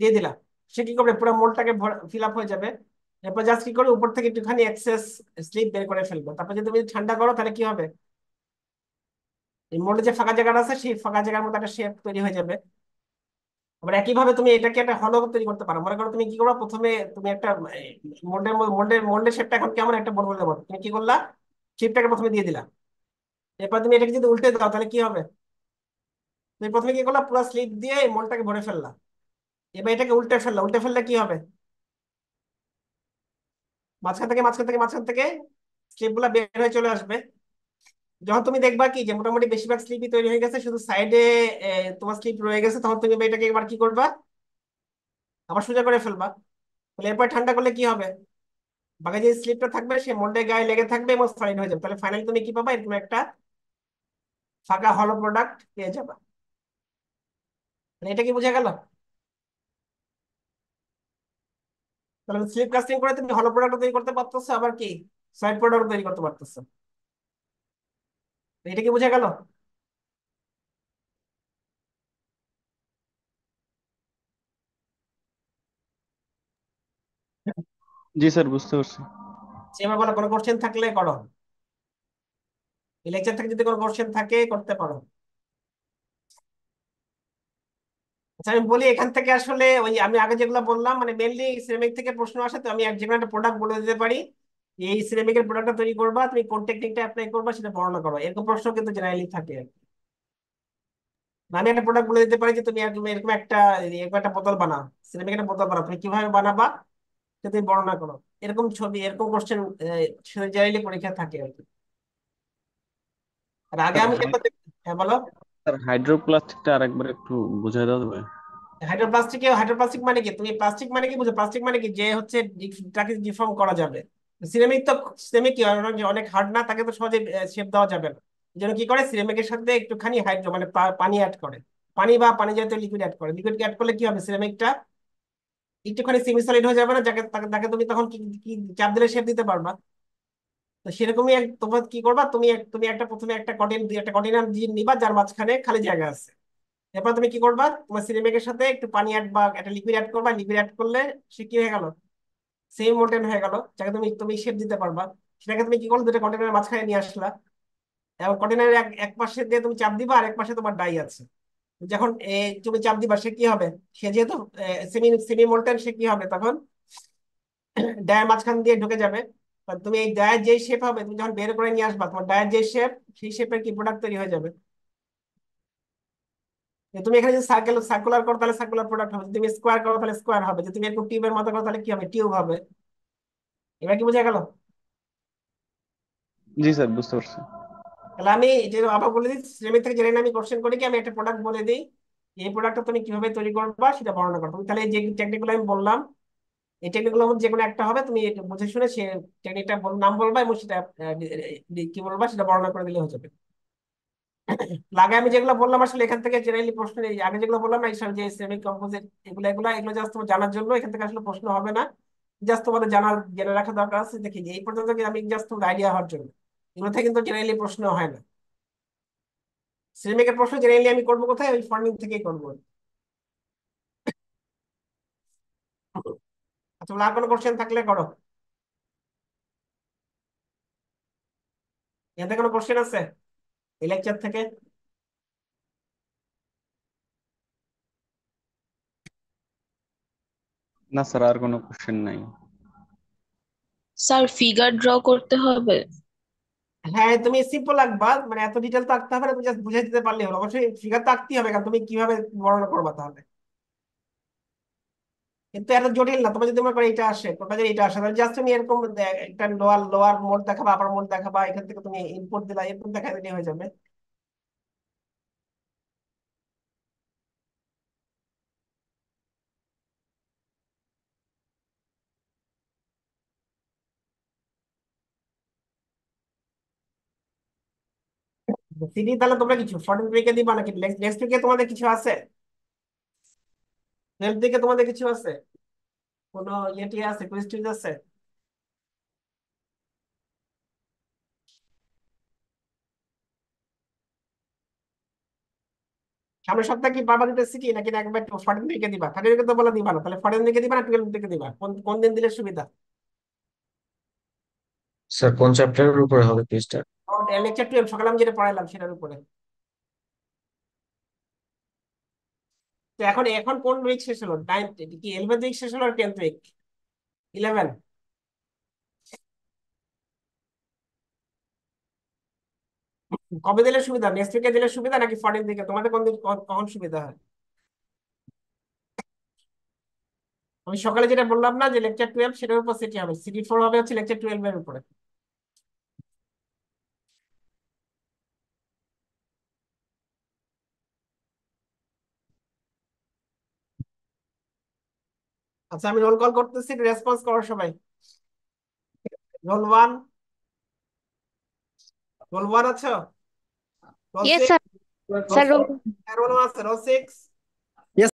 দিয়ে দিলা সে কি করবে পুরো মোল্ডটাকে ফিল আপ হয়ে যাবে এরপর জাস্ট কি করে উপর থেকে একটুখানি এক্সেস স্লিপ বের করে ফেলবে তারপর যদি তুমি ঠান্ডা করো তাহলে কি হবে মনে যে ফাঁকা জায়গাটা আছে সেই ফাঁকা জায়গার মধ্যে একটা শেপ তৈরি হয়ে যাবে আবার একইভাবে তুমি এটাকে একটা হলো তৈরি করতে পারো মনে করো তুমি কি করবা প্রথমে তুমি একটা মন্ডের মোল্ডের মন্ডের শেপটা এখন কেমন একটা বড় দেবো তুমি কি করলা শেপটাকে প্রথমে দিয়ে দিলা এরপর তুমি এটাকে যদি উল্টে দাও তাহলে কি হবে তুমি প্রথমে কি করলা পুরো স্লিপ দিয়ে এই মনটাকে ভরে ফেললা এবার এটাকে উল্টে ফেললা উল্টে ফেললে কি হবে মাঝখান থেকে মাঝখান থেকে মাঝখান থেকে স্লিপ গুলা বের হয়ে চলে আসবে যখন তুমি দেখবা কি যে মোটামুটি বেশিরভাগ স্লিপই তৈরি হয়ে গেছে শুধু সাইডে তোমার স্লিপ রয়ে গেছে তখন তুমি এটাকে একবার কি করবা আবার সোজা করে ফেলবা তাহলে এরপর ঠান্ডা করলে কি হবে বাকি যে স্লিপটা থাকবে সে মোল্ডের গায়ে লেগে থাকবে এবং সলিড হয়ে যাবে তাহলে ফাইনালি তুমি কি পাবা এরকম একটা ফাঁকা হলো প্রোডাক্ট পেয়ে যাবা মানে এটা কি বুঝে গেল তাহলে স্লিপ কাস্টিং করে তুমি হলো প্রোডাক্ট তৈরি করতে পারতেছো আবার কি সাইড প্রোডাক্ট তৈরি করতে পারতেছো এটা কি বোঝা গেল জি স্যার বুঝতে পারছি বলো কোনো কোশ্চেন থাকলে করো লেকচার থেকে যদি কোনো কোশ্চেন থাকে করতে পারো আচ্ছা, আমি বলি এখান থেকে আসলে ওই আমি আগে যেগুলো বললাম মানে মেনলি সিরামিক থেকে প্রশ্ন আসে তো আমি এক যেকোনো একটা প্রোডাক্ট বলে দিতে পারি এই সিরামিকের প্রোডাক্টটা তৈরি করবা তুমি কোন টেকনিকটা অ্যাপ্লাই করবা সেটা বর্ণনা করো এরকম প্রশ্ন কিন্তু জেনারেলি থাকে আমি একটা প্রোডাক্ট বলে দিতে পারি যে তুমি এরকম একটা একটা বোতল সিরামিক একটা বোতল তুমি কিভাবে বানাবা সেটা তুমি বর্ণনা করো এরকম ছবি এরকম কোশ্চেন জেনারেলি পরীক্ষা থাকে আর কি আর আগে আমি হ্যাঁ বলো হাইড্রোপ্লাস্টিকটা আরেকবার একটু দাও তবে হাইড্রোপ্লাস্টিক হাইড্রোপ্লাস্টিক মানে কি তুমি প্লাস্টিক মানে কি বুঝো প্লাস্টিক মানে কি যে হচ্ছে ডিফর্ম করা যাবে সিরামিক তো সিরামিক কি হয় অনেক হার্ড না তাকে তো সহজে শেপ দেওয়া যাবে না যেন কি করে সিরামিকের সাথে একটুখানি হাইড্রো মানে পানি অ্যাড করে পানি বা পানি জাতীয় লিকুইড অ্যাড করে লিকুইড অ্যাড করলে কি হবে সিরামিকটা একটুখানি সেমি সলিড হয়ে যাবে না যাকে তাকে তুমি তখন কি চাপ দিলে শেপ দিতে পারবা তো সেরকমই তোমার কি করবা তুমি তুমি একটা প্রথমে একটা কন্টেন একটা কঠিন নিবা যার মাঝখানে খালি জায়গা আছে এরপর তুমি কি করবা তোমার সিরামিকের সাথে একটু পানি অ্যাড বা একটা লিকুইড অ্যাড করবা লিকুইড অ্যাড করলে সে কি হয়ে গেল সেম মোটেন হয়ে গেল যাকে তুমি তুমি শেপ দিতে পারবা সেটাকে তুমি কি করলো দুটো কন্টেনারের মাঝখানে নিয়ে আসলা এবং কন্টেনারের এক এক পাশে দিয়ে তুমি চাপ দিবা আর এক পাশে তোমার ডাই আছে যখন তুমি চাপ দিবা সে কি হবে সে যেহেতু সেমি সেমি মোল্টেন সে কি হবে তখন ডায়ের মাঝখান দিয়ে ঢুকে যাবে তুমি এই ডায়ের যে শেপ হবে তুমি যখন বের করে নিয়ে আসবা তোমার ডায়ের যে শেপ সেই শেপের কি প্রোডাক্ট তৈরি হয়ে যাবে তুমি এখানে যদি সার্কেল সার্কুলার করো তাহলে সার্কুলার প্রোডাক্ট হবে তুমি স্কোয়ার করো তাহলে স্কোয়ার হবে যে তুমি একটু টিউবের মতো করো তাহলে কি হবে টিউব হবে এবার কি বোঝা গেল জি স্যার বুঝতে পারছি তাহলে আমি যে আবার বলে দিই শ্রেণী থেকে জেনে আমি কোশ্চেন করি কি আমি একটা প্রোডাক্ট বলে দিই এই প্রোডাক্টটা তুমি কিভাবে তৈরি করবা সেটা বর্ণনা করো তুমি তাহলে যে টেকনিকগুলো আমি বললাম এই টেকনিকগুলোর মধ্যে যে কোনো একটা হবে তুমি বুঝে শুনে সে টেকনিকটা নাম বলবা এবং সেটা কি বলবা সেটা বর্ণনা করে দিলে হয়ে যাবে লাগে [coughs] আমি যেগুলো বললাম আসলে এখান থেকে জেনারেলি প্রশ্ন নেই আগে যেগুলো বললাম না এইসব যে সেমিক কম্পোজিট এগুলো এগুলো এগুলো জাস্ট তোমার জানার জন্য এখান থেকে আসলে প্রশ্ন হবে না জাস্ট তোমাদের জানার জেনে রাখা দরকার আছে দেখি এই পর্যন্ত আমি জাস্ট তোমার আইডিয়া হওয়ার জন্য এগুলো থেকে কিন্তু জেনারেলি প্রশ্ন হয় না সিনেমিকের প্রশ্ন জেনারেলি আমি করবো কোথায় ওই ফার্মিং থেকেই করবো আচ্ছা আর কোনো কোশ্চেন থাকলে করো এতে কোনো কোশ্চেন আছে এই লেকচার থেকে না স্যার আর কোনো কোশ্চেন নাই স্যার ফিগার ড্র করতে হবে হ্যাঁ তুমি সিম্পল আঁকবা মানে এত ডিটেল তো আঁকতে হবে না তুমি জাস্ট বুঝে দিতে পারলে হলো অবশ্যই ফিগার তো আঁকতেই হবে কারণ তুমি কিভাবে বর্ণনা করবা তাহলে কিন্তু এটা জটিল না তোমার যদি মনে করো এটা আসে তোমার যদি এটা আসে তাহলে জাস্ট তুমি এরকম একটা লোয়ার লোয়ার মোড দেখাবা আপার মোড দেখাবা এখান থেকে তুমি ইনপুট দিলা এরকম দেখা দিলে হয়ে যাবে সিডি তাহলে তোমরা কিছু ফর্টিন উইকে দিবা নাকি নেক্সট উইকে তোমাদের কিছু আছে হেলথ দিকে তোমাদের কিছু আছে কোনো ইয়েটি আছে কোয়েশ্চেন আছে সামনের সপ্তাহে কি বাবা দিতে সিটি নাকি একবার ফরেন দিকে দিবা থার্টিন তো বলে দিবা না তাহলে ফরেন দিকে দিবা না টুয়েলভ দিকে দিবা কোন কোন দিন দিলে সুবিধা স্যার কোন চ্যাপ্টারের উপরে হবে পেজটা লেকচার টুয়েলভ সকালে আমি যেটা পড়াইলাম সেটার উপরে তো এখন এখন কোন উইক শেষ হলো নাইনথ কি ইলেভেন্থ উইক শেষ হলো আর টেন্থ উইক ইলেভেন কবে দিলে সুবিধা নেক্সট উইকে দিলে সুবিধা নাকি ফর্টিন থেকে তোমাদের কোন দিন কখন সুবিধা হয় আমি সকালে যেটা বললাম না যে লেকচার টুয়েলভ সেটার উপর সেটি হবে সিটি ফোর হবে হচ্ছে লেকচার টুয়েলভ এর উপরে আচ্ছা আমি রোল কল করতেছি রেসপন্স করো সবাই রোল ওয়ান রোল ওয়ান আছো রোল সিক্স রোল ওয়ান আছে রোল সিক্স